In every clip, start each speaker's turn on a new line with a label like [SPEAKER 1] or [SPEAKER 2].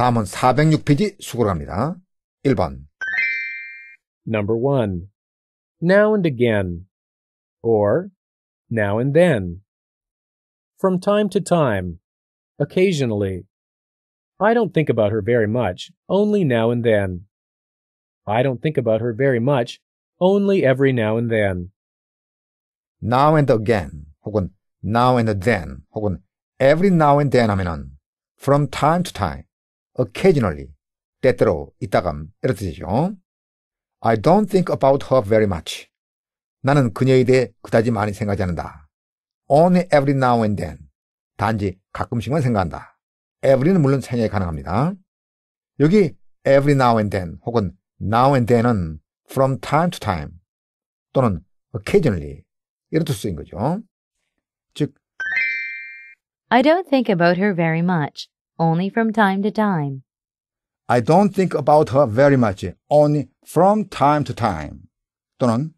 [SPEAKER 1] 다음은 406페이지 합니다. 1번 Number 1.
[SPEAKER 2] Now and again or now and then. From time to time. Occasionally. I don't think about her very much, only now and then. I don't think about her very much, only
[SPEAKER 1] every now and then. now and again 혹은 now and then 혹은 every now and then 하면은 from time to time occasionally, 때때로, 이따감, 이런 뜻이죠. I don't think about her very much. 나는 그녀에 대해 그다지 많이 생각하지 않는다. Only every now and then. 단지 가끔씩만 생각한다. every는 물론 생략이 가능합니다. 여기 every now and then 혹은 now and then은 from time to time 또는 occasionally 이런 뜻인 거죠. 즉
[SPEAKER 3] I don't think about her very much. only from time to time.
[SPEAKER 1] I don't think about her very much, only from time to time. 또는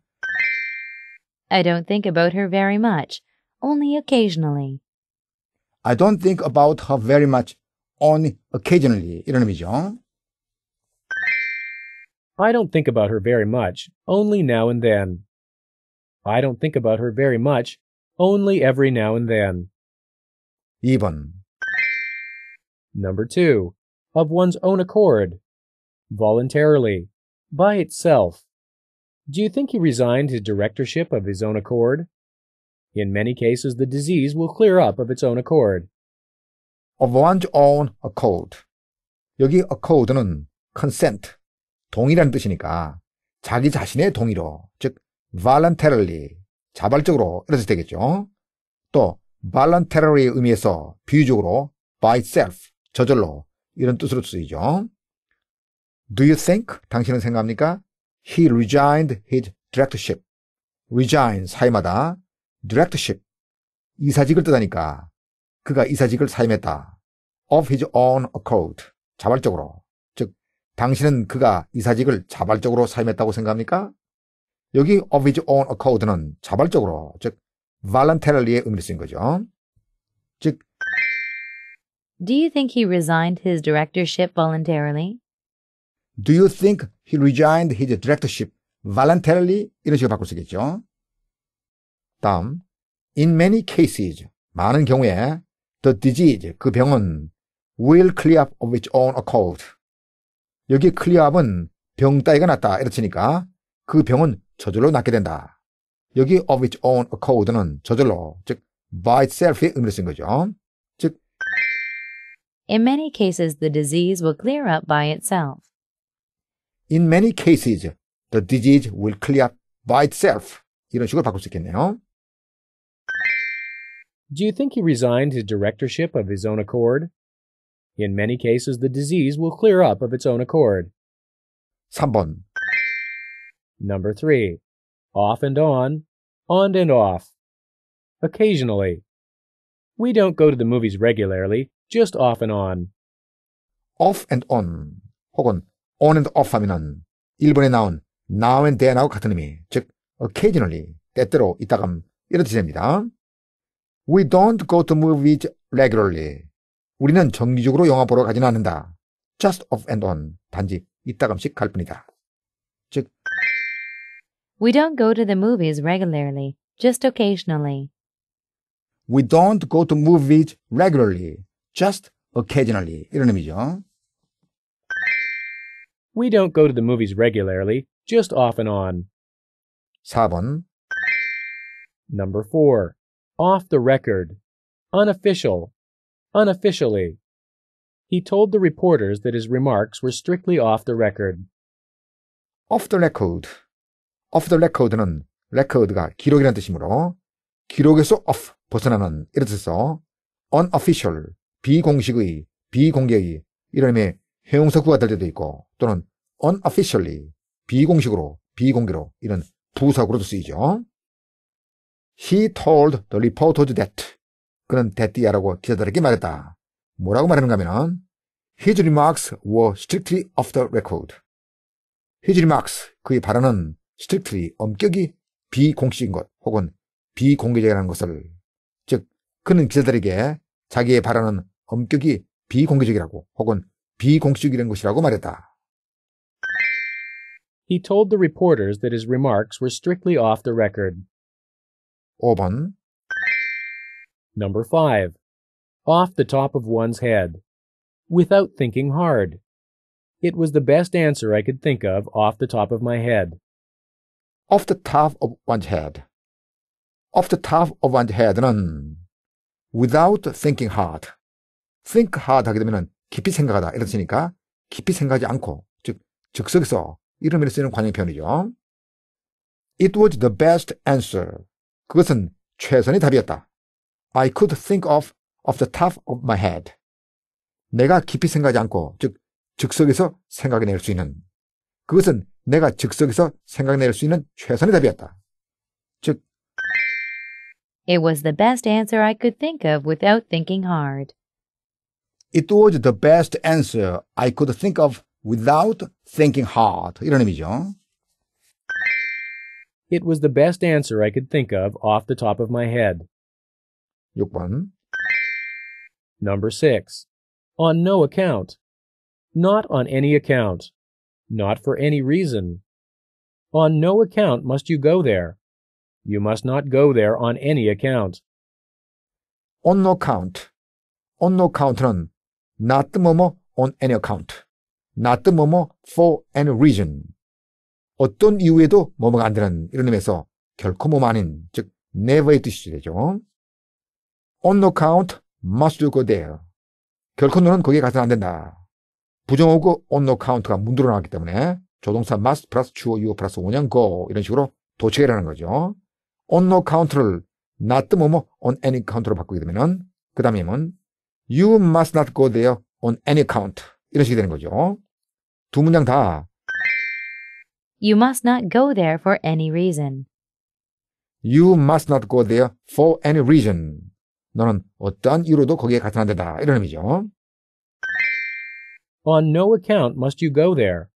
[SPEAKER 3] I don't think about her very much, only occasionally.
[SPEAKER 1] I don't think about her very much, only occasionally. 이런 의미죠.
[SPEAKER 2] I don't think about her very much, only now and then. I don't think about her very much, only every now and then. 2번 Number two, of one's own accord, voluntarily, by itself. Do you think he resigned his directorship of his own accord? In many cases, the disease will clear
[SPEAKER 1] up of its own accord. Of one's own accord. 여기 accord는 consent, 동의란 뜻이니까 자기 자신의 동의로, 즉 voluntarily, 자발적으로 이렇게 되겠죠. 또 voluntary의 의미에서 비유적으로 by itself, 저절로 이런 뜻으로 쓰이죠. Do you think? 당신은 생각합니까? He resigned his directorship. resign 사임하다. directorship 이사직을 뜻하니까 그가 이사직을 사임했다. of his own accord 자발적으로 즉 당신은 그가 이사직을 자발적으로 사임했다고 생각합니까? 여기 of his own accord는 자발적으로 즉 voluntarilly의 의미를 쓴 거죠.
[SPEAKER 3] Do you think he resigned his directorship voluntarily?
[SPEAKER 1] Do you think he resigned his directorship voluntarily? 이런 식으로 바꿀 수 있겠죠. 다음, in many cases, 많은 경우에 the disease, 그 병은 will clear up of its own accord. 여기 clear up은 병 따위가 났다 이렇으니까 그 병은 저절로 낫게 된다. 여기 of its own accord는 저절로, 즉 by itself의 의미를 쓴 거죠.
[SPEAKER 3] In many cases, the disease will clear up by itself.
[SPEAKER 1] In many cases, the disease will clear up by itself. 이런 식으로 바꿀 수 있겠네요.
[SPEAKER 3] Do you think
[SPEAKER 2] he resigned his directorship of his own accord? In many cases, the disease will clear up of its own accord. 3번. Number 3. Off and on, on and off. Occasionally.
[SPEAKER 1] We don't go to the movies regularly, just off and on. off and on 혹은 on and off 하면은 일본에 나온 now and then하고 같은 의미, 즉 occasionally, 때때로, 이따감 이런 뜻이 됩니다. We don't go to movies regularly. 우리는 정기적으로 영화 보러 가지는 않는다. Just off and on, 단지 이따감씩 갈 뿐이다. 즉
[SPEAKER 3] We don't go to the movies regularly, just occasionally.
[SPEAKER 1] We don't go to movies regularly. just occasionally. 이런 의미죠.
[SPEAKER 2] We don't go to the movies regularly, just off and on. 4번. Number 4. Off the record. Unofficial. Unofficially. He told the reporters that his
[SPEAKER 1] remarks were strictly off the record. Off the record. Off the record는 record가 기록이란 뜻이므로 기록에서 off 벗어나는 이렇듯서 unofficial 비공식의, 비공개의 이름의 형용사구가 될 때도 있고 또는 unofficially, 비공식으로, 비공개로 이런 부사구로도 쓰이죠. He told the reporters that. 그는 대띠야라고 기자들에게 말했다. 뭐라고 말하는가 하면 His remarks were strictly off the record. His remarks, 그의 발언은 strictly, 엄격히 비공식인 것 혹은 비공개적이라는 것을 즉 그는 기자들에게 자기의 발언은 엄격히 비공개적이라고 혹은 비공식적이라는 것이라고 말했다.
[SPEAKER 2] He told the reporters that his remarks were strictly off the record. 5번 Number 5. Off the top of one's head. Without thinking hard. It was the best answer I could think of off the top of my head. Off the
[SPEAKER 1] top of one's head. Off the top of one's head는 without thinking hard. think hard 하게 되면 깊이 생각하다 이런 뜻이니까 깊이 생각하지 않고 즉 즉석에서 이런 면에 쓰이는 관용 표현이죠. It was the best answer. 그것은 최선의 답이었다. I could think of off the top of my head. 내가 깊이 생각하지 않고 즉 즉석에서 생각해낼 수 있는 그것은 내가 즉석에서 생각해낼 수 있는 최선의 답이었다. 즉
[SPEAKER 3] It was the best answer I could think of without thinking hard.
[SPEAKER 1] It was the best answer I could think of without thinking hard. 이런 의미죠.
[SPEAKER 2] It was the best answer I could think of off the top of my head. 6번. Number 6. On no account. Not on any account. Not for any reason. On no account must you go there. You must not go there on any account. On
[SPEAKER 1] no count. On no count. not 뭐뭐 on any account, not 뭐뭐 for any reason. 어떤 이유에도 뭐뭐가 안 되는 이런 의미에서 결코 뭐뭐 아닌, 즉 never의 뜻이 되죠. on no account must go there. 결코 너는 거기에 가서는 안 된다. 부정어고 on no a c o u n t 가 문들어 나왔기 때문에 조동사 must 플러스 주어 유어 플러스 5년 go 이런 식으로 도착이라는 거죠. on no count를 not 뭐뭐 on any count로 바꾸게 되면은 그 다음에는 You must not go there on any count. 이런 식이 되는 거죠. 두 문장 다.
[SPEAKER 3] You must not go there for any reason.
[SPEAKER 1] You must not go there for any reason. 너는 어떠한 이유로도 거기에 가서는 안 된다. 이런 의미죠.
[SPEAKER 2] On no account must you go there.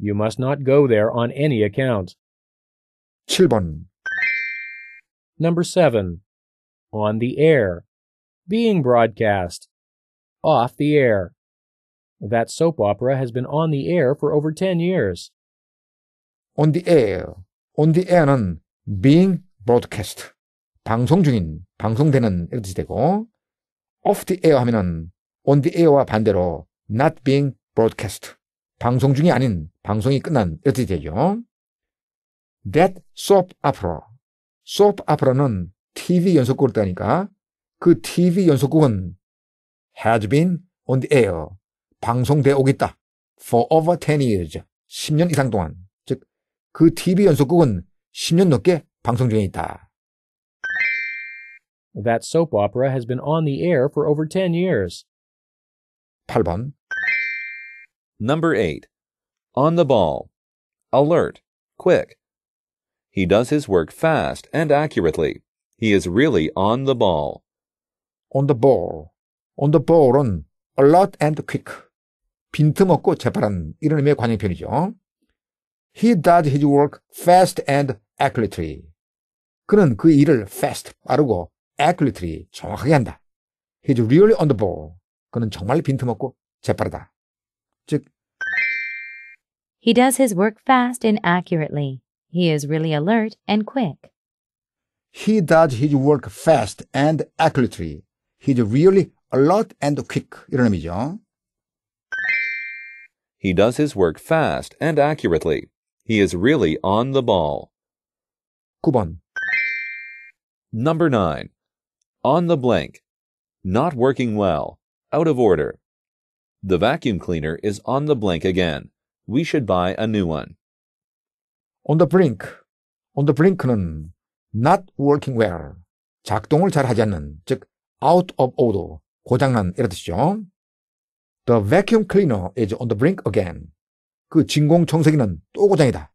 [SPEAKER 2] You must not go there on any account. 7번. Number 7. On the air being broadcast off the air. That soap opera
[SPEAKER 1] has been on the air for over 10 years. On the air. On the air는 being broadcast. 방송 중인, 방송되는 이런 뜻이 되고 off the air 하면은 on the air와 반대로 not being broadcast. 방송 중이 아닌, 방송이 끝난 이런 뜻이 되죠. That soap opera. soap opera는 TV 연속극을 따니까 그 TV 연속극은 has been on the air, 방송되어 오겠다. for over 10 years, 10년 이상 동안. 즉, 그 TV 연속극은 10년 넘게 방송 중에 있다. That soap opera has
[SPEAKER 2] been
[SPEAKER 4] on the air for over 10 years. 8번. Number 8. On the ball. Alert. Quick. He does his work fast and accurately. He is really on the ball.
[SPEAKER 1] on the ball. on the ball은 a lot and quick. 빈틈없고 재빠른 이런 의미의 관용편이죠. He does his work fast and accurately. 그는 그 일을 fast, 빠르고 accurately, 정확하게 한다. He's really on the ball. 그는 정말 빈틈없고 재빠르다. 즉,
[SPEAKER 3] He does his work fast and accurately. He is really alert and quick.
[SPEAKER 1] He does his work fast and accurately. He's really alert and quick. 이런 의미죠.
[SPEAKER 4] He does his work fast and accurately. He is really on the ball. 9번. Number 9. On the blank. Not working well. Out of order. The vacuum cleaner is on the blank again. We should buy a new one.
[SPEAKER 1] On the brink. On the brink, not working well. 작동을 잘 하지 않는, 즉 out of order. 고장난 이런 뜻이죠. The vacuum cleaner is on the brink again. 그 진공 청소기는 또 고장이다.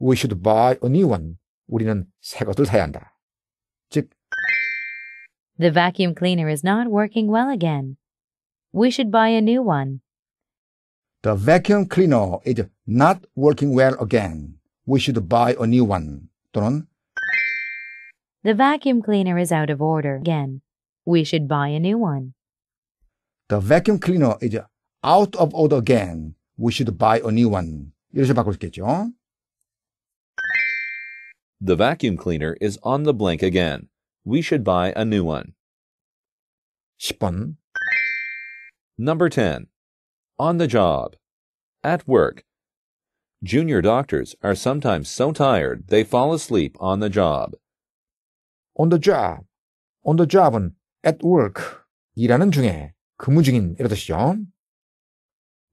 [SPEAKER 1] We should buy a new one. 우리는 새 것을 사야 한다. 즉
[SPEAKER 3] The vacuum cleaner is not working well again. We should buy a new one.
[SPEAKER 1] The vacuum cleaner is not working well again. We should buy a new one. 또는
[SPEAKER 3] The vacuum cleaner is out of order again. We should buy a new one.
[SPEAKER 1] The vacuum cleaner is out of order again. We should buy a new one. 이렇게 바꿀
[SPEAKER 4] The vacuum cleaner is on the blank again. We should buy a new one. 10번 Number 10. On the job. At work. Junior doctors are sometimes so tired they fall
[SPEAKER 1] asleep on the job. On the job. On the job은 at work 일하는 중에 근무 중인 이런 뜻이죠.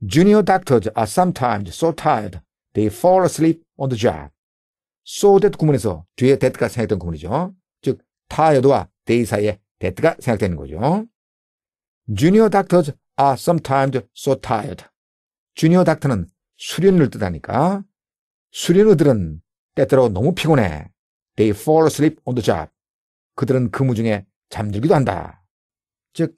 [SPEAKER 1] Junior doctors are sometimes so tired they fall asleep on the job. so that 구문에서 뒤에 that가 생각된 구문이죠. 즉 tired와 d a y 사이에 that가 생각되는 거죠. Junior doctors are sometimes so tired. Junior d 주니어 닥터는 수련을 뜻하니까 수련의들은 때때로 너무 피곤해. They fall asleep on the job. 그들은 근무 중에 잠들기도 한다.
[SPEAKER 3] 즉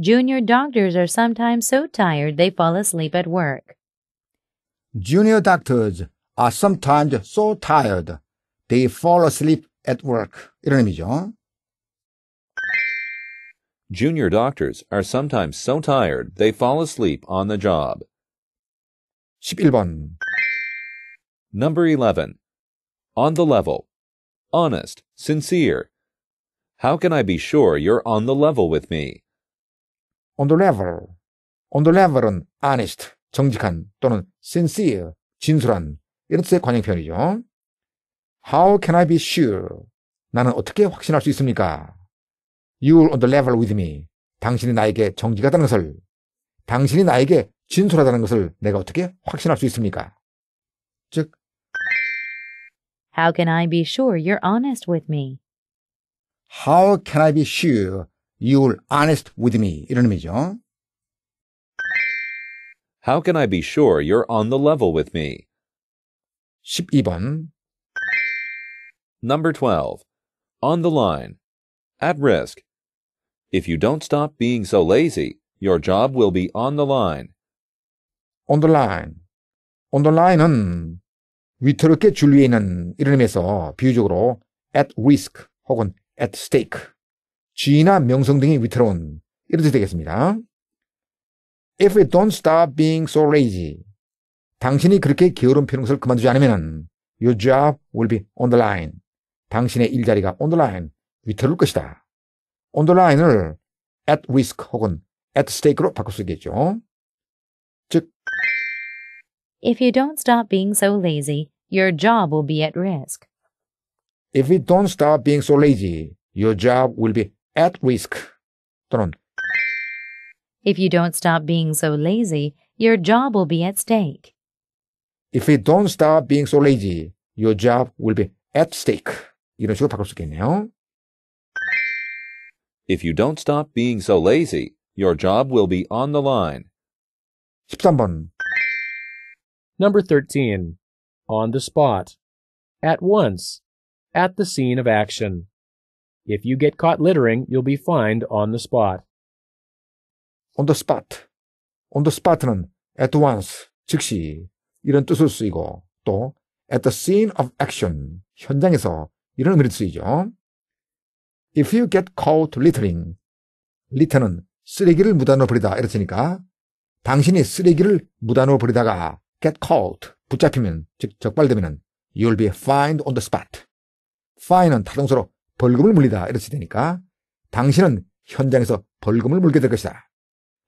[SPEAKER 3] Junior doctors are sometimes so tired they fall asleep at work.
[SPEAKER 1] Junior doctors are sometimes so tired they fall asleep at work. 이런 의미죠.
[SPEAKER 4] Junior doctors are sometimes so tired they fall asleep on the job. 11번. Number 11. On the level. Honest, sincere, How can I be sure you're on the level with me?
[SPEAKER 1] On the level. On the level은 honest, 정직한 또는 sincere, 진솔한 이런 뜻의 관용 표현이죠. How can I be sure? 나는 어떻게 확신할 수 있습니까? You're on the level with me. 당신이 나에게 정직하다는 것을, 당신이 나에게 진솔하다는 것을 내가 어떻게 확신할 수 있습니까? 즉,
[SPEAKER 3] How can I be sure you're honest with me?
[SPEAKER 1] How can I be sure you're honest with me? 이런 의미죠.
[SPEAKER 4] How can I be sure you're on the level with me?
[SPEAKER 1] 12번.
[SPEAKER 4] Number 12. On the line. At risk. If you don't stop being so lazy, your job will be on the line.
[SPEAKER 1] On the line. On the line은 위태롭게 줄 위에 있는 이런 의미에서 비유적으로 at risk 혹은 at stake. 지위나 명성 등이 위태로운 이런 뜻이 되겠습니다. If we don't stop being so lazy, 당신이 그렇게 게으름 피우는 것을 그만두지 않으면 your job will be on the line. 당신의 일자리가 on the line, 위태로울 것이다. on the line을 at risk 혹은 at stake로 바꿀 수 있겠죠. 즉,
[SPEAKER 3] If you don't stop being so lazy, your job will be at risk.
[SPEAKER 1] If we don't stop being so lazy, your job will be at risk. Turn
[SPEAKER 3] If you don't stop being so lazy, your job will be at stake.
[SPEAKER 1] If we don't stop being so lazy, your job will be at stake. 이런 식으로 바꿀 수 있겠네요.
[SPEAKER 4] If you don't stop being so lazy, your job will be on the line. 13번. Number 13. On the spot.
[SPEAKER 2] At once at the scene of action. If you get caught littering, you'll be
[SPEAKER 1] fined on the spot. On the spot. On the spot는 at once, 즉시 이런 뜻을 쓰이고 또 at the scene of action, 현장에서 이런 의미를 쓰이죠. If you get caught littering, litter는 쓰레기를 무단으로 버리다 이렇으니까 당신이 쓰레기를 무단으로 버리다가 get caught, 붙잡히면 즉 적발되면 you'll be fined on the spot. 파인은 타동서로 벌금을 물리다 이렇게 되니까 당신은 현장에서 벌금을 물게 될 것이다.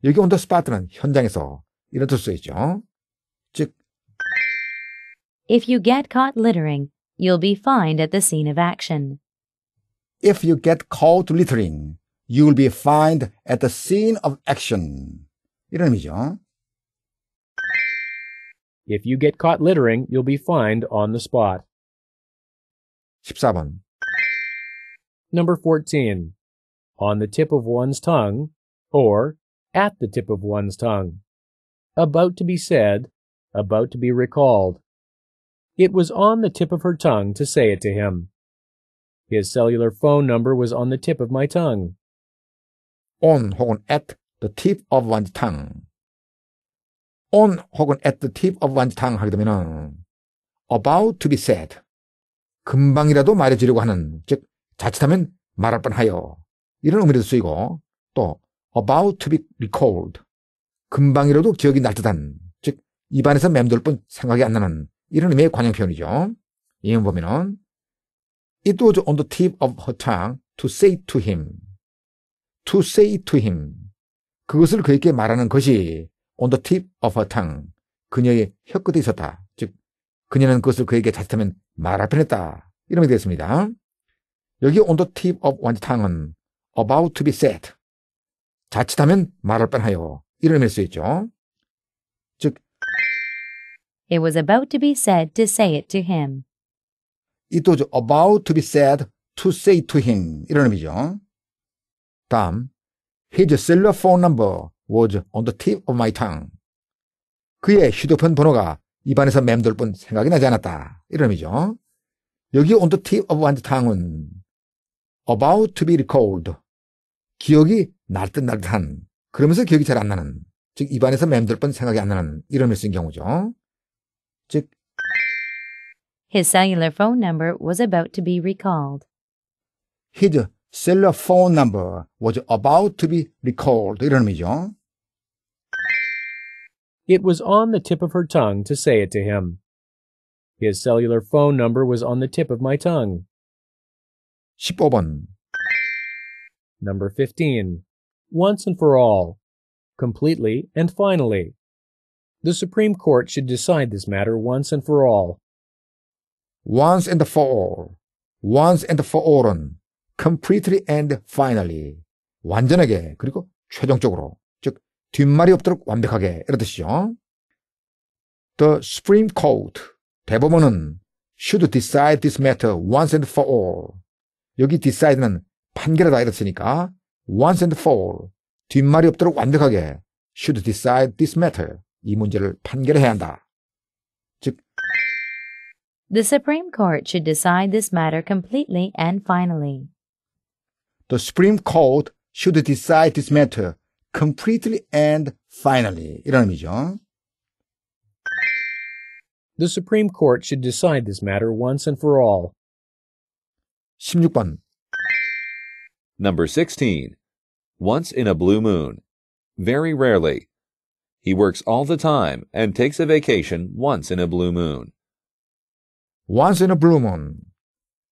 [SPEAKER 1] 여기 온더 스파트는 현장에서 이런 뜻을 쓰이죠. 즉
[SPEAKER 3] If you get caught littering, you'll be fined at the scene of action.
[SPEAKER 1] If you get caught littering, you'll be fined at the scene of action. 이런 의미죠.
[SPEAKER 2] If you get caught littering, you'll be fined on the spot. 14. Number 14. On the tip of one's tongue, or at the tip of one's tongue. About to be said, about to be recalled. It was on the tip of her tongue to say it to him. His cellular phone number was on the tip of my tongue.
[SPEAKER 1] On 혹은 at the tip of one's tongue. on 혹은 at the tip of one's tongue 하게 about to be said 금방이라도 말해주려고 하는 즉 자칫하면 말할 뻔하여 이런 의미로 쓰이고 또 about to be recalled 금방이라도 기억이 날 듯한 즉 입안에서 맴돌 뿐 생각이 안 나는 이런 의미의 관용 표현이죠. 이용 보면은 It was on the tip of her tongue to say to him. To say to him. 그것을 그에게 말하는 것이 on the tip of her tongue. 그녀의 혀끝에 있었다. 그녀는 그것을 그에게 자칫하면 말할 뻔했다. 이러면 되겠습니다. 여기 on the tip of one's tongue은 about to be said. 자칫하면 말할 뻔하여. 이런 의미일 수 있죠. 즉,
[SPEAKER 3] It was about to be said to say it to him.
[SPEAKER 1] It was about to be said to say to him. 이런 의미죠. 다음, His cellular phone number was on the tip of my tongue. 그의 휴대폰 번호가 입안에서 맴돌 뿐 생각이 나지 않았다. 이런 의미죠. 여기 on the tip of one's tongue은 about to be recalled. 기억이 날듯날듯한 그러면서 기억이 잘 안 나는 즉 입안에서 맴돌 뻔 생각이 안 나는 이런 일쓴 경우죠. 즉
[SPEAKER 3] His cellular phone number was about to be recalled.
[SPEAKER 1] His cellular phone number was about to be recalled 이런 의미죠.
[SPEAKER 2] It was on the tip of her tongue to say it to him. His cellular phone number was on the tip of my tongue. 15번 Number 15. Once and for all. Completely and finally. The Supreme Court should decide this matter once and for all. Once
[SPEAKER 1] and for all. Once and for all. Completely and finally. 완전하게 그리고 최종적으로. 뒷말이 없도록 완벽하게 이런 뜻이죠. The Supreme Court 대법원은 should decide this matter once and for all. 여기 decide는 판결하다 이랬으니까 once and for all 뒷말이 없도록 완벽하게 should decide this matter 이 문제를 판결해야 한다. 즉
[SPEAKER 3] The Supreme Court should decide this matter completely and finally.
[SPEAKER 1] The Supreme Court should decide this matter completely and finally 이런 의미죠.
[SPEAKER 2] The Supreme Court should decide this matter once and for
[SPEAKER 1] all. 16번
[SPEAKER 4] Number 16. Once in a blue moon. Very rarely. He works all the time and takes a vacation once in a blue moon.
[SPEAKER 1] Once in a blue moon.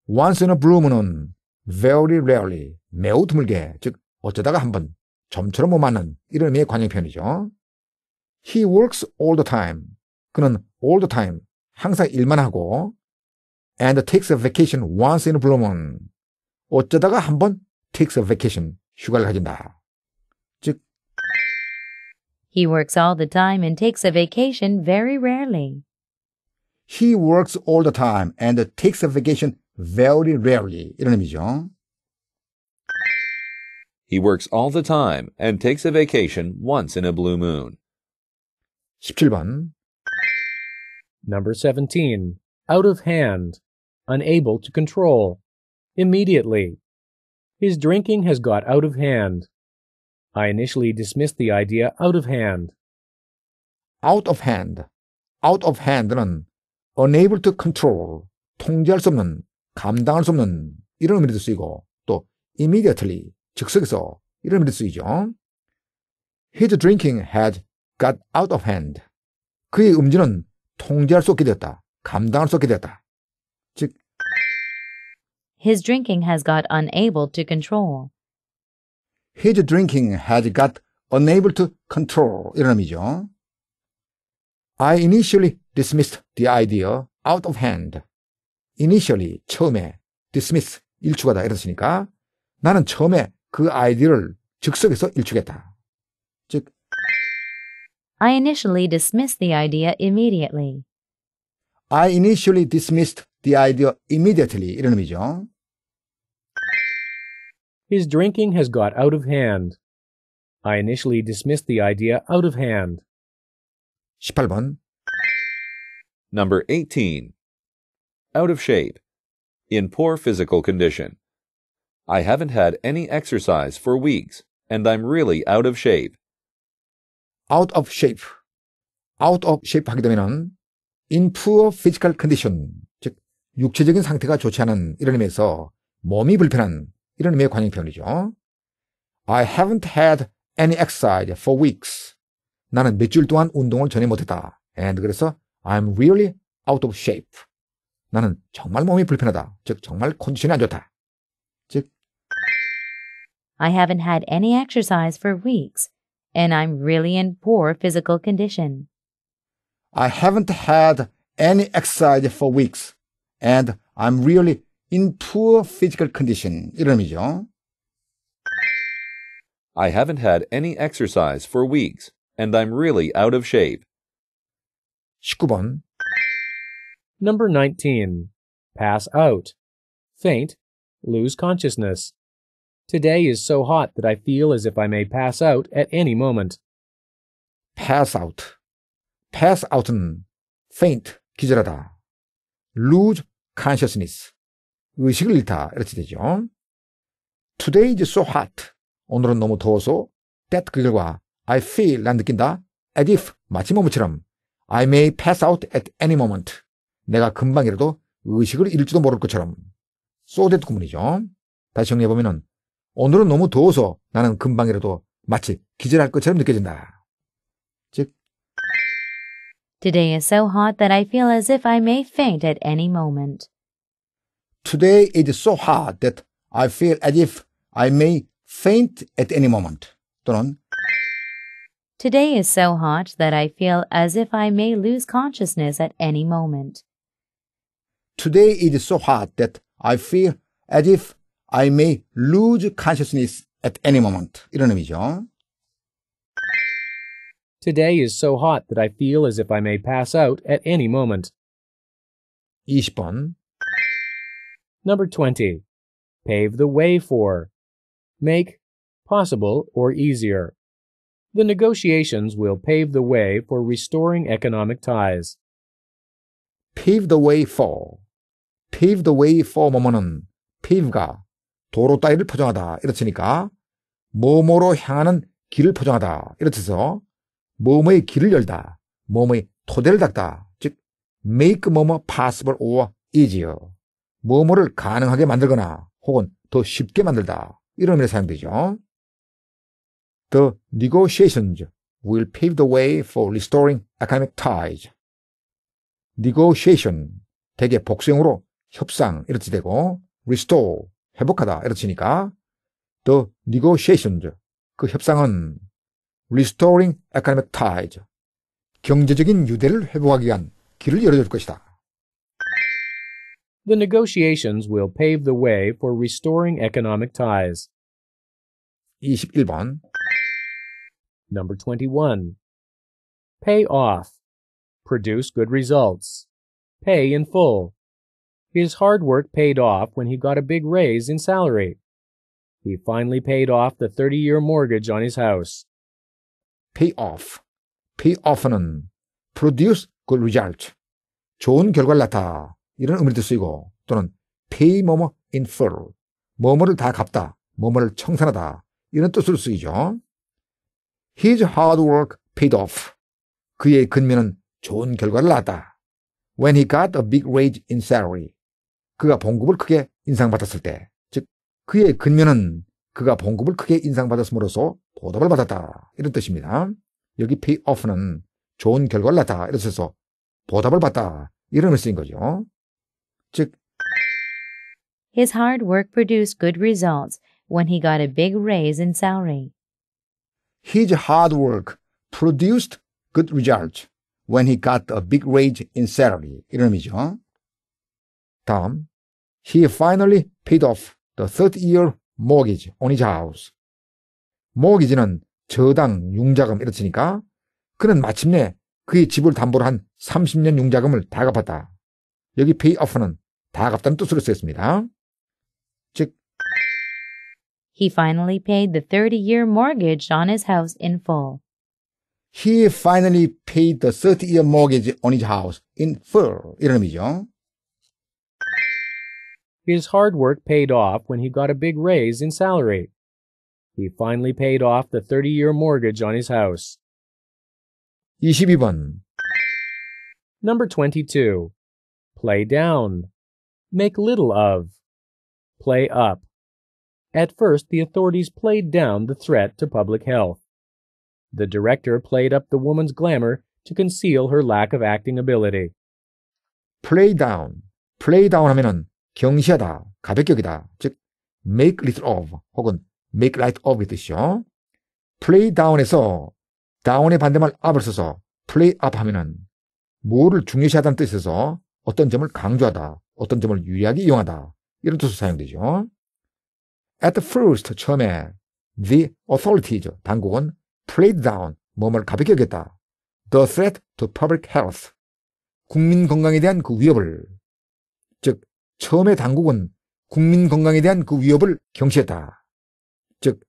[SPEAKER 1] Once in a blue moon. very rarely, 매우 드물게, 즉 어쩌다가 한 번, 점처럼 못 맞는 이런 의미의 관용 표현이죠. He works all the time. 그는 all the time 항상 일만 하고 and takes a vacation once in a blue moon. 어쩌다가 한번 takes a vacation 휴가를 가진다. 즉
[SPEAKER 3] He works all the time and takes a vacation very rarely.
[SPEAKER 1] He works all the time and takes a vacation very rarely. 이런 의미죠.
[SPEAKER 4] He works all the time and takes a vacation once in a blue moon. 17번 Number 17. Out of hand.
[SPEAKER 2] Unable to control. Immediately. His drinking has got out of hand. I initially dismissed the idea out of hand.
[SPEAKER 1] out of hand, out of hand는 unable to control, 통제할 수 없는, 감당할 수 없는 이런 의미도 쓰이고 또 immediately, 즉석에서 이런 말이 쓰이죠. His drinking had got out of hand. 그의 음주는 통제할 수 없게 되었다. 감당할 수 없게 되었다. 즉,
[SPEAKER 3] His drinking has got unable to control.
[SPEAKER 1] His drinking has got unable to control. 이런 의미죠. I initially dismissed the idea out of hand. initially 처음에 dismiss 일축하다 이랬으니까 나는 처음에 그 아이디를 즉석에서 일축했다. 즉,
[SPEAKER 3] I initially dismissed the idea immediately.
[SPEAKER 1] I initially dismissed the idea immediately. 이런 의미죠.
[SPEAKER 3] His drinking has got
[SPEAKER 2] out of hand. I initially dismissed the idea out of hand.
[SPEAKER 1] 18번.
[SPEAKER 4] Number 18. Out of shape. In poor physical condition. I haven't had any exercise for weeks, and I'm really out of shape.
[SPEAKER 1] out of shape. out of shape 하게 되면은 in poor physical condition. 즉, 육체적인 상태가 좋지 않은 이런 의미에서 몸이 불편한 이런 의미의 관용 표현이죠. I haven't had any exercise for weeks. 나는 몇 주일 동안 운동을 전혀 못했다. And 그래서 I'm really out of shape. 나는 정말 몸이 불편하다. 즉, 정말 컨디션이 안 좋다.
[SPEAKER 3] I haven't had any exercise for weeks, and I'm really in poor physical condition.
[SPEAKER 1] I haven't had any exercise for weeks, and I'm really in poor physical condition. 이런
[SPEAKER 4] I haven't had any exercise for weeks, and I'm really out of shape. 19번. Number 19.
[SPEAKER 2] Pass out. Faint. Lose consciousness. Today is so hot that I feel as if I may pass out at any moment. pass out.
[SPEAKER 1] pass out은 faint, 기절하다. lose consciousness. 의식을 잃다. 이렇게 되죠. today is so hot. 오늘은 너무 더워서 that 그 결과 I feel 난 느낀다. as if 마치 몸처럼 I may pass out at any moment. 내가 금방이라도 의식을 잃을지도 모를 것처럼. so that 구문이죠. 다시 정리해보면은 오늘은 너무 더워서 나는 금방이라도 마치 기절할 것처럼 느껴진다. 즉
[SPEAKER 3] Today is so hot that I feel as if I may faint at any moment.
[SPEAKER 1] Today it is so hot that I feel as if I may faint at any moment. 또는
[SPEAKER 3] Today is so hot that I feel as if I may lose consciousness at any moment.
[SPEAKER 1] Today it is so hot that I feel as if I may lose consciousness at any moment. 이런 의미죠. Today is so hot that I
[SPEAKER 2] feel as if I may pass out at any moment. 20번. Number 20. Pave the way for. Make possible or easier. The negotiations will pave the way for restoring
[SPEAKER 1] economic ties. pave the way for. pave the way for 뭐뭐는 pave가 도로 따위를 포장하다 이렇으니까 뭐뭐로 향하는 길을 포장하다 이렇듯서 뭐뭐의 길을 열다 뭐뭐의 토대를 닦다 즉 make 뭐뭐 possible or easier 뭐뭐를 가능하게 만들거나 혹은 더 쉽게 만들다 이런 의미로 사용되죠. The negotiations will pave the way for restoring economic ties. negotiation 대개 복수형으로 협상 이렇게 되고 restore 회복하다 이렇게 치니까 The negotiations 그 협상은 restoring economic ties 경제적인 유대를 회복하기 위한 길을 열어줄 것이다.
[SPEAKER 2] The negotiations will pave the way for restoring economic ties. 21. Number 21. Pay off. Produce good results. Pay in full. His hard work paid off when he got a big raise in salary. He finally paid off the
[SPEAKER 1] 30 year mortgage on his house. Pay off. pay off는 produce good result. 좋은 결과를 낳다. 이런 의미도 쓰이고 또는 pay 뭐뭐 in full. 뭐뭐를 다 갚다. 뭐뭐를 청산하다. 이런 뜻으로 쓰이죠. His hard work paid off. 그의 근면은 좋은 결과를 낳았다. When he got a big raise in salary. 그가 봉급을 크게 인상받았을 때, 즉 그의 근면은 그가 봉급을 크게 인상받았음으로써 보답을 받았다 이런 뜻입니다. 여기 pay off는 좋은 결과를 낳다 이런 뜻에서 보답을 받다 이런 의미인 거죠. 즉
[SPEAKER 3] His hard work produced good results when he got a big raise in salary.
[SPEAKER 1] His hard work produced good results when he got a big raise in salary. 이런 의미죠. 다음, he finally paid off the third year mortgage on his house. mortgage는 저당 융자금 이렇으니까 그는 마침내 그의 집을 담보로 한 30년 융자금을 다 갚았다. 여기 pay off는 다 갚다는 뜻으로 쓰였습니다. 즉,
[SPEAKER 3] He finally paid the 30-year mortgage on his house in full.
[SPEAKER 1] He finally paid the 30-year mortgage on his house in full. 이런 의미죠.
[SPEAKER 2] His hard work paid off when he got a big raise in salary. He finally paid off the 30 year mortgage on his house. 22번 Number 22. Play down. Make little of. Play up. At first, the authorities played down the threat to public health. The director played up the woman's glamour to
[SPEAKER 1] conceal her lack of acting ability. Play down. Play down 하면은 경시하다, 가볍게여기다 즉, make little of 혹은 make light o f 이 뜻이죠. play down에서 down의 반대말 up을 써서 play up 하면은 뭐를 중요시하다는 뜻에서 어떤 점을 강조하다, 어떤 점을 유리하게 이용하다 이런 뜻으로 사용되죠. At first 처음에 the authorities 당국은 played down 몸을 가볍게 여겼다. The threat to public health 국민 건강에 대한 그 위협을 처음에 당국은 국민 건강에 대한 그 위협을 경시했다. 즉,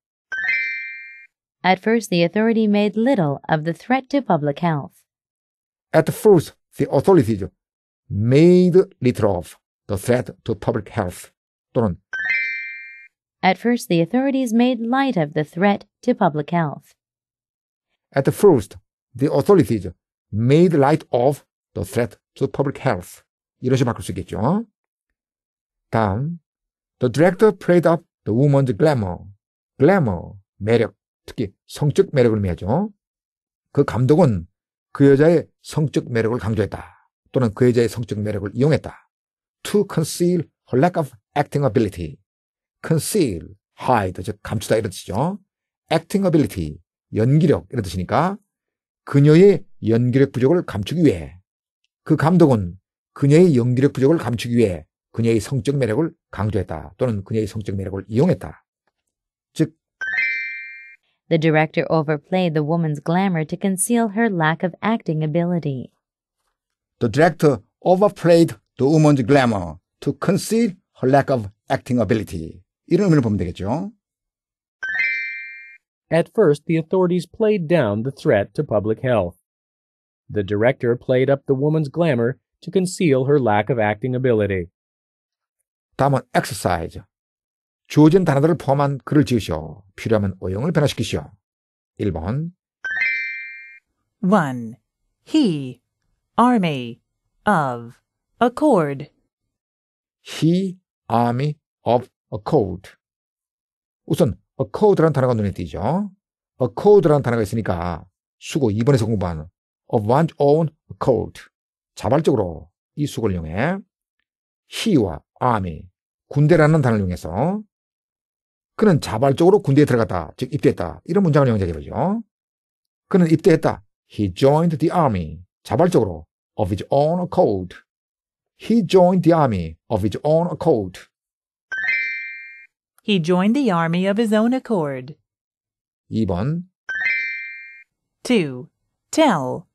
[SPEAKER 3] At first, the authority made little of the threat to public health.
[SPEAKER 1] At first, the authorities made little of the threat to public health. 또는
[SPEAKER 3] At first, the authorities made light of the threat to public health.
[SPEAKER 1] At first, the authorities made light of the threat to public health. 이러시 바꿀 수 있겠죠. 다음, the director played up the woman's glamour. glamour, 매력, 특히 성적 매력을 의미하죠. 그 감독은 그 여자의 성적 매력을 강조했다. 또는 그 여자의 성적 매력을 이용했다. to conceal her lack of acting ability. conceal, hide, 즉 감추다 이런 뜻이죠. acting ability, 연기력 이런 뜻이니까 그녀의 연기력 부족을 감추기 위해 그 감독은 그녀의 연기력 부족을 감추기 위해 그녀의 성적 매력을 강조했다 또는 그녀의 성적 매력을 이용했다. 즉
[SPEAKER 3] The director overplayed the woman's glamour to conceal her lack of acting ability.
[SPEAKER 1] The director overplayed the woman's glamour to conceal her lack of acting ability. 이런 의미를 보면 되겠죠.
[SPEAKER 2] At first, the authorities played down the threat to public health. The director played up the woman's glamour to conceal her lack of acting ability.
[SPEAKER 1] 다음은 exercise. 주어진 단어들을 포함한 글을 지으시오. 필요하면 어용을 변화시키시오. 1번
[SPEAKER 5] 1. He, army, of, accord.
[SPEAKER 1] He, army, of, accord. 우선 accord라는 단어가 눈에 띄죠. accord라는 단어가 있으니까 수고 2번에서 공부한 of one's own accord. 자발적으로 이 수고를 이용해 he와 아미, 군대라는 단어를 이용해서 그는 자발적으로 군대에 들어갔다, 즉 입대했다. 이런 문장을 영작해 보죠. 그는 입대했다. He joined the army. 자발적으로 of his own accord. He joined the army of his own accord.
[SPEAKER 5] He joined the army of his own accord. 2번 2. Tell,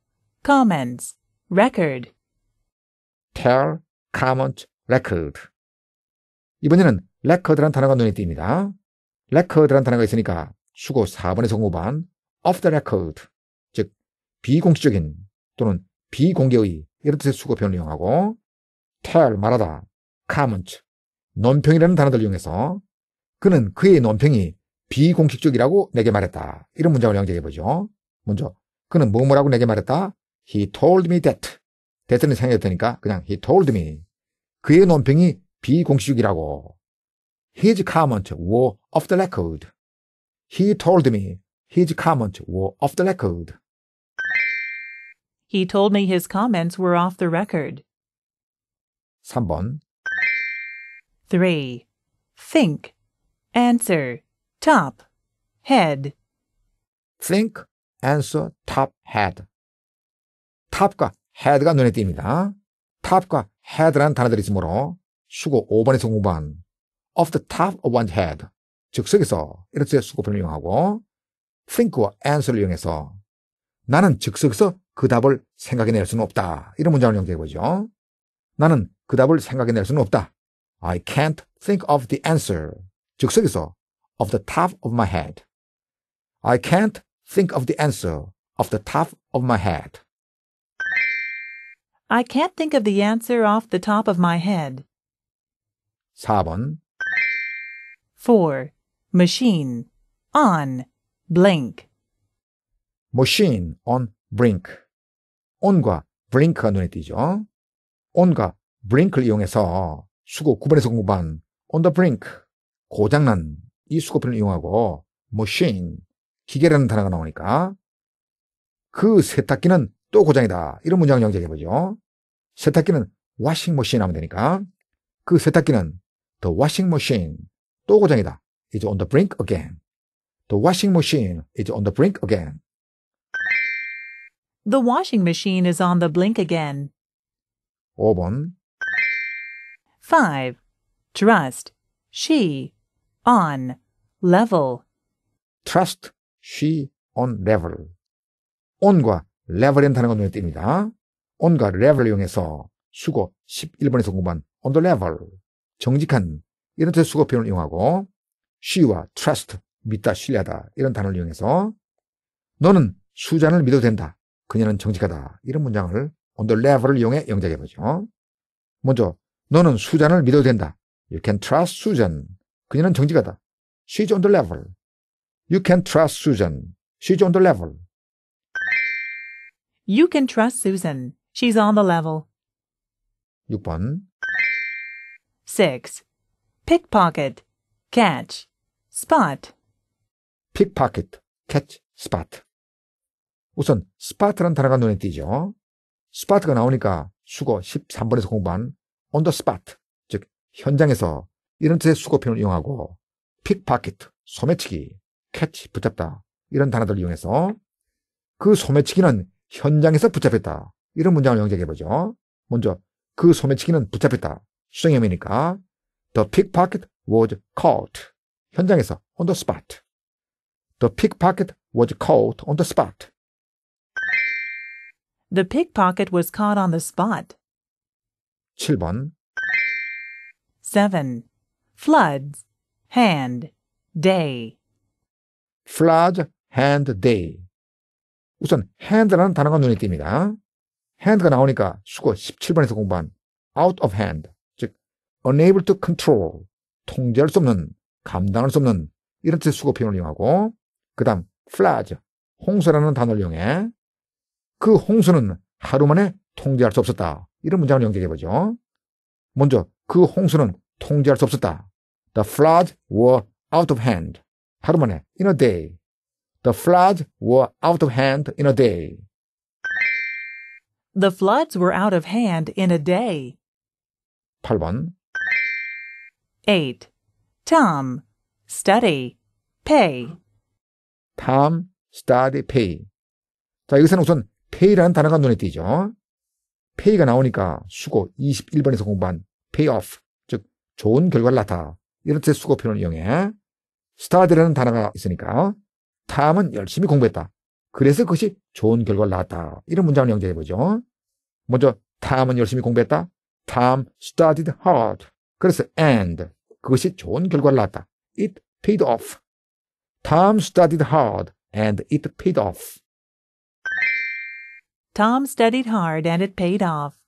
[SPEAKER 5] comments, record.
[SPEAKER 1] Tell, comment, record. 이번에는 record라는 단어가 눈에 띕니다. record라는 단어가 있으니까 수고 4번에서 5한 off the record 즉 비공식적인 또는 비공개의 이런 뜻의 수고 표현을 이용하고 tell 말하다 comment 논평이라는 단어들을 이용해서 그는 그의 논평이 비공식적이라고 내게 말했다. 이런 문장을 연재해 보죠. 먼저 그는 뭐뭐라고 내게 말했다. He told me that. that는 생략했으니까 그냥 he told me. 그의 논평이 비공식이라고. His comment were off the record. He told me his comment were off the record.
[SPEAKER 5] He told me his comments were off the record. 3번 3. Think. Answer. Top.
[SPEAKER 1] Head. Think. Answer. Top. Head. top과 head가 눈에 띕니다. top과 head라는 단어들이 있으므로 수고 5번에서 공부한 off the top of one's head 즉 즉석에서 이렇게 수고표를 이용하고 think와 answer를 이용해서 나는 즉석에서 그 답을 생각해낼 수는 없다. 이런 문장을 연결해 보죠. 나는 그 답을 생각해낼 수는 없다. I can't think of the answer. 즉석에서 off the top of my head. I can't think of the answer off the top of my head.
[SPEAKER 5] I can't think of the answer off the top of my head. 4번 4. Machine on
[SPEAKER 1] b l i n k machine on b l i n k on과 brink가 눈에 띄죠. on과 brink를 이용해서 수고 9번에서 공부한 on the brink 고장난 이 수고표현을 이용하고 machine 기계라는 단어가 나오니까 그 세탁기는 또 고장이다. 이런 문장 영작해보죠. 세탁기는 washing machine 하면 되니까 그 세탁기는 The washing machine 또 고장이다. is on the brink again. The washing machine is on the brink again.
[SPEAKER 5] The washing machine is on the blink again. 5번 5. Trust. She. On. Level.
[SPEAKER 1] Trust. She. On. Level. on과 level이라는 단어가 눈에 띕니다. on과 level을 이용해서 수고 11번에서 공부한 on the level. 정직한 이런 뜻의 수거표현을 이용하고 she와 trust, 믿다, 신뢰하다 이런 단어를 이용해서 너는 수잔을 믿어도 된다. 그녀는 정직하다. 이런 문장을 on the l e v e l 을 이용해 영작해보죠. 먼저 너는 수잔을 믿어도 된다. You can trust Susan. 그녀는 정직하다. She's on the level. You can trust Susan. She's on the level.
[SPEAKER 5] You can trust Susan. She's on the level.
[SPEAKER 1] 6번 6.
[SPEAKER 5] pickpocket, catch, spot.
[SPEAKER 1] pickpocket, catch, spot. 우선 spot라는 단어가 눈에 띄죠. spot가 나오니까 수고 13번에서 공부한 on the spot, 즉 현장에서 이런 뜻의 수고표현을 이용하고 pickpocket, 소매치기, catch, 붙잡다 이런 단어들을 이용해서 그 소매치기는 현장에서 붙잡혔다 이런 문장을 영작해보죠. 먼저 그 소매치기는 붙잡혔다. 싱엠이니까 The pickpocket was caught. 현장에서 on the spot. The pickpocket was caught on the spot.
[SPEAKER 5] The pickpocket was caught on the spot. 7번 7. Floods, hand, day.
[SPEAKER 1] Floods, hand, day. 우선 hand라는 단어가 눈에 띕니다. hand가 나오니까 수고 17번에서 공부한 out of hand. unable to control, 통제할 수 없는, 감당할 수 없는 이런 뜻의 수거 표현을 이용하고 그 다음 flood, 홍수라는 단어를 이용해 그 홍수는 하루 만에 통제할 수 없었다. 이런 문장을 연결해보죠. 먼저 그 홍수는 통제할 수 없었다. The floods were out of hand. 하루 만에 in a day. The floods were out of hand in a day.
[SPEAKER 5] The floods were out of hand in a day. 8번 8. Tom, study, pay.
[SPEAKER 1] Tom, study, pay. 자, 여기서는 우선 pay라는 단어가 눈에 띄죠. pay가 나오니까 수고 21번에서 공부한 pay off, 즉 좋은 결과를 나타. 이런 뜻의 수고표현을 이용해 study라는 단어가 있으니까 Tom은 열심히 공부했다. 그래서 그것이 좋은 결과를 낳았다. 이런 문장을 연결해보죠. 먼저 Tom은 열심히 공부했다. Tom studied hard. 그래서 and 그것이 좋은 결과를 낳았다. It paid off. Tom studied hard and it paid off.
[SPEAKER 5] Tom studied hard and it paid off.